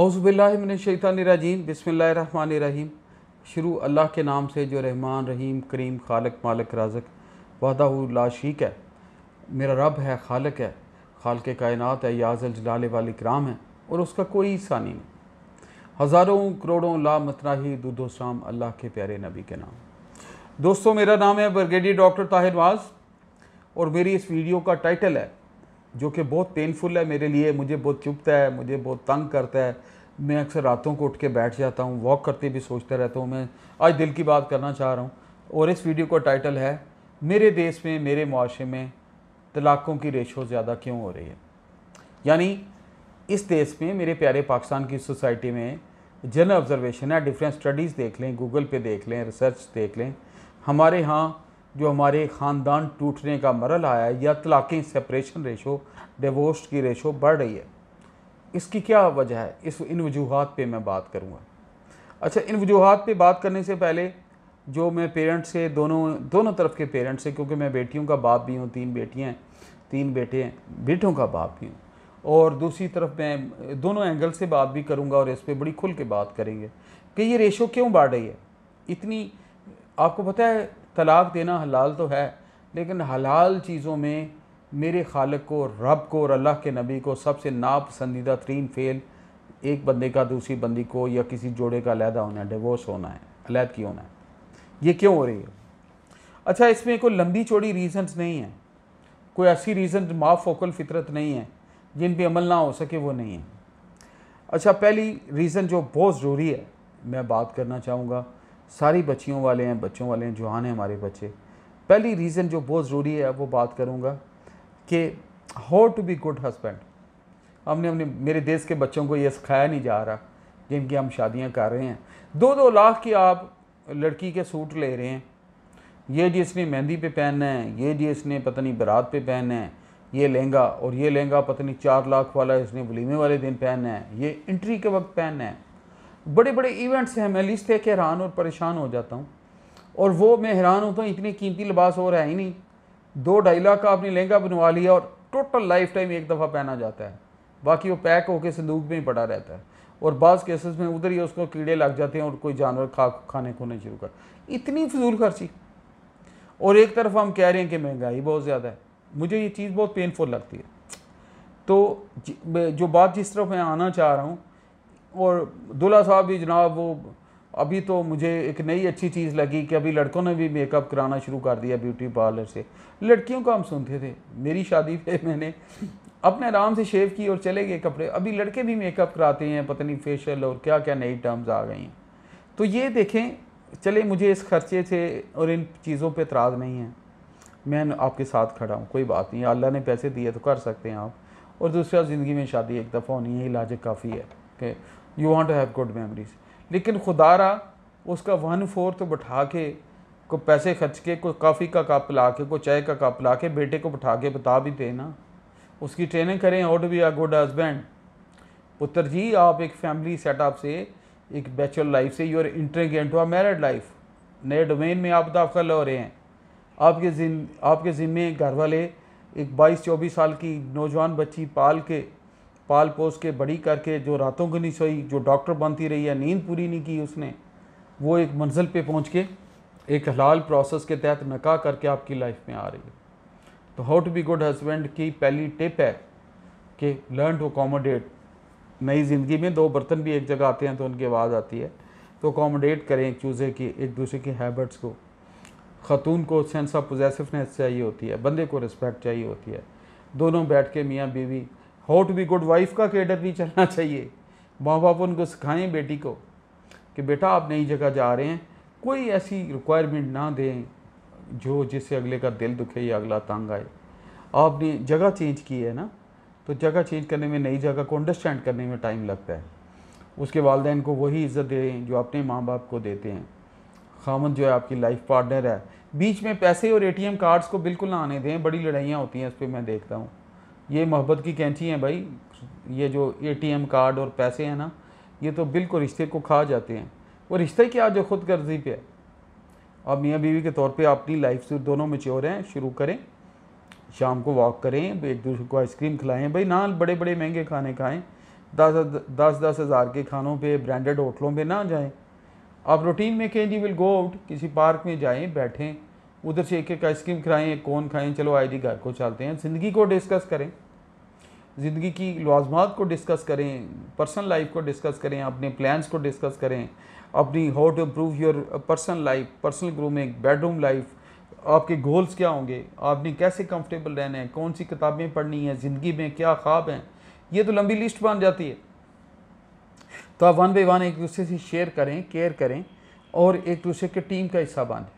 औज़बिल्लिनशैतरजीम बसमीम शुरू अल्लाह के नाम से जो रहमान रहीम करीम खालक मालक राजक वादा शीक है मेरा रब है खालक है खाल के कायनत है याजल जलाल वाल कराम है और उसका कोई सानी नहीं हज़ारों करोड़ों ला मतनाही दुदो शाम अल्लाह के प्यारे नबी के नाम दोस्तों मेरा नाम है ब्रिगेडियर डॉक्टर ताहिर वाज और मेरी इस वीडियो का टाइटल है जो कि बहुत पेनफुल है मेरे लिए मुझे बहुत चुभता है मुझे बहुत तंग करता है मैं अक्सर रातों को उठ के बैठ जाता हूँ वॉक करते भी सोचता रहता हूँ मैं आज दिल की बात करना चाह रहा हूँ और इस वीडियो का टाइटल है मेरे देश में मेरे मुआरे में तलाक़ों की रेशो ज़्यादा क्यों हो रही है यानी इस देश में मेरे प्यारे पाकिस्तान की सोसाइटी में जनरल ऑब्जर्वेशन है डिफरेंट स्टडीज़ देख लें गूगल पे देख लें रिसर्च देख लें हमारे यहाँ जो हमारे ख़ानदान टूटने का मरल आया है या तलाक़ें सेपरेशन रेशो डिवोर्स की रेशो बढ़ रही है इसकी क्या वजह है इस इन वजूहत पे मैं बात करूँगा अच्छा इन वजूहत पे बात करने से पहले जो मैं पेरेंट्स से दोनों दोनों तरफ के पेरेंट्स से क्योंकि मैं बेटियों का बाप भी हूँ तीन बेटियाँ तीन बेटे हैं बेटों का बाप भी हूँ और दूसरी तरफ मैं दोनों एंगल से बात भी करूँगा और इस पर बड़ी खुल के बात करेंगे कि ये रेशो क्यों बढ़ रही है इतनी आपको पता है तलाक़ देना हलाल तो है लेकिन हलाल चीज़ों में मेरे खालक को रब को और अल्लाह के नबी को सबसे नापसंदीदा तरीन फेल एक बंदे का दूसरी बंदी को या किसी जोड़े का अलहदा होना है डिवोर्स होना है की होना है ये क्यों हो रही है अच्छा इसमें कोई लंबी चौड़ी रीजंस नहीं है कोई ऐसी रीज़न माफ़ फोकल फितरत नहीं है जिन पर अमल ना हो सके वो नहीं है अच्छा पहली रीज़न जो बहुत ज़रूरी है मैं बात करना चाहूँगा सारी बच्चियों वाले हैं बच्चों वाले हैं जवान हैं हमारे बच्चे पहली रीज़न जो बहुत ज़रूरी है वो बात करूँगा कि how to be good husband हमने हमने मेरे देश के बच्चों को ये सिखाया नहीं जा रहा जिनकी हम शादियाँ कर रहे हैं दो दो लाख की आप लड़की के सूट ले रहे हैं ये जी इसने मेहंदी पे पहनना है ये जी इसने पता नहीं बारात पे पहनना है ये लहंगा और ये लहंगा पता नहीं चार लाख वाला इसने वलीमे वाले दिन पहनना है ये इंट्री के वक्त पहनना है बड़े बड़े इवेंट्स हैं मैं लिस्ट देख के हैरान और परेशान हो जाता हूँ और वो मैं हैरान होता हूँ इतनी कीमती लिबास और है ही नहीं दो ढाई लाख का आपने लहंगा बनवा लिया और टोटल लाइफ टाइम एक दफ़ा पहना जाता है बाकी वो पैक होकर संदूक में ही पड़ा रहता है और बाज़ केसेस में उधर ही उसको कीड़े लग जाते हैं और कोई जानवर खा खाने को नहीं शुरू कर इतनी फजूल खर्ची और एक तरफ हम कह रहे हैं कि महंगाई बहुत ज़्यादा है मुझे ये चीज़ बहुत पेनफुल लगती है तो जो बात जिस तरफ मैं आना चाह रहा हूँ और दूल्हा साहब भी जनाब वो अभी तो मुझे एक नई अच्छी चीज़ लगी कि अभी लड़कों ने भी मेकअप कराना शुरू कर दिया ब्यूटी पार्लर से लड़कियों का हम सुनते थे मेरी शादी पे मैंने अपने आराम से शेव की और चले गए कपड़े अभी लड़के भी मेकअप कराते हैं पता नहीं फेशियल और क्या क्या नई टर्म्स आ गई हैं तो ये देखें चले मुझे इस खर्चे से और इन चीज़ों पर एतराज़ नहीं है मैं आपके साथ खड़ा हूँ कोई बात नहीं अल्लाह ने पैसे दिए तो कर सकते हैं आप और दूसरा ज़िंदगी में शादी एक दफ़ा होनी है इलाज काफ़ी है के you want to have good memories लेकिन खुदारा उसका वन फोर्थ बैठा के को पैसे खर्च के कोई काफ़ी का कप ला के कोई चाय का कप ला के बेटे को बैठा के बता भी देना उसकी ट्रेनिंग करें और to be a good husband पुत्र जी आप एक फैमिली सेटअप से एक बैचलर लाइफ से you are entering into married life नए डोमेन में आप दाखिल हो रहे हैं आपके जिम आपके ज़िम्मे घर वाले एक बाईस चौबीस साल की नौजवान बच्ची पाल के पाल पोस के बड़ी करके जो रातों की नहीं सोई जो डॉक्टर बनती रही है नींद पूरी नहीं की उसने वो एक मंजिल पे पहुंच के एक हलाल प्रोसेस के तहत नका करके आपकी लाइफ में आ रही है तो how to be good husband की पहली टिप है कि लर्न टू अकोमोडेट नई ज़िंदगी में दो बर्तन भी एक जगह आते हैं तो उनकी आवाज़ आती है तो अकोमोडेट करें एक चूज़े की एक दूसरे की हैबिट्स को ख़तून को सेंस ऑफ पोजेसिवनेस चाहिए होती है बंदे को रिस्पेक्ट चाहिए होती है दोनों बैठ के मियाँ बीवी how to be good wife का कैडर नहीं चलना चाहिए माँ बाप उनको सिखाएं बेटी को कि बेटा आप नई जगह जा रहे हैं कोई ऐसी रिक्वायरमेंट ना दें जो जिससे अगले का दिल दुखे या अगला तंग आए आपने जगह चेंज की है ना तो जगह चेंज करने में नई जगह को अंडरस्टैंड करने में टाइम लगता है उसके वालदेन को वही इज़्ज़त दें जो अपने माँ बाप को देते हैं खामन जो है आपकी लाइफ पार्टनर है बीच में पैसे और एटीएम कार्ड्स को बिल्कुल ना आने दें बड़ी लड़ाइयाँ होती हैं इस पर मैं देखता हूँ ये मोहब्बत की कैंची हैं भाई ये जो एटीएम कार्ड और पैसे हैं ना ये तो बिल्कुल रिश्ते को खा जाते हैं वो रिश्ते क्या जो खुद गर्जी पे है अब मियाँ बीवी के तौर पे अपनी लाइफ से दोनों मेच्योर हैं शुरू करें शाम को वॉक करें एक दूसरे को आइसक्रीम खिलाएं भाई ना बड़े बड़े महंगे खाने खाएँ दस दस दस हज़ार के खानों पर ब्रांडेड होटलों पर ना जाएँ आप रूटीन में कहें जी विल गो आउट किसी पार्क में जाएँ बैठें उधर से एक एक आइसक्रीम खिलाएं एक कौन खाएं चलो आईडी घर को चलते हैं ज़िंदगी को डिस्कस करें ज़िंदगी की लाजमात को डिस्कस करें पर्सनल लाइफ को डिस्कस करें अपने प्लान्स को डिस्कस करें अपनी how to improve your personal life personal grooming bedroom life आपके गोल्स क्या होंगे आपने कैसे कंफर्टेबल रहना है कौन सी किताबें पढ़नी है ज़िंदगी में क्या ख्वाब हैं ये तो लंबी लिस्ट बन जाती है तो आप वन बाई वन एक दूसरे से शेयर करें केयर करें और एक दूसरे के टीम का हिस्सा बांधें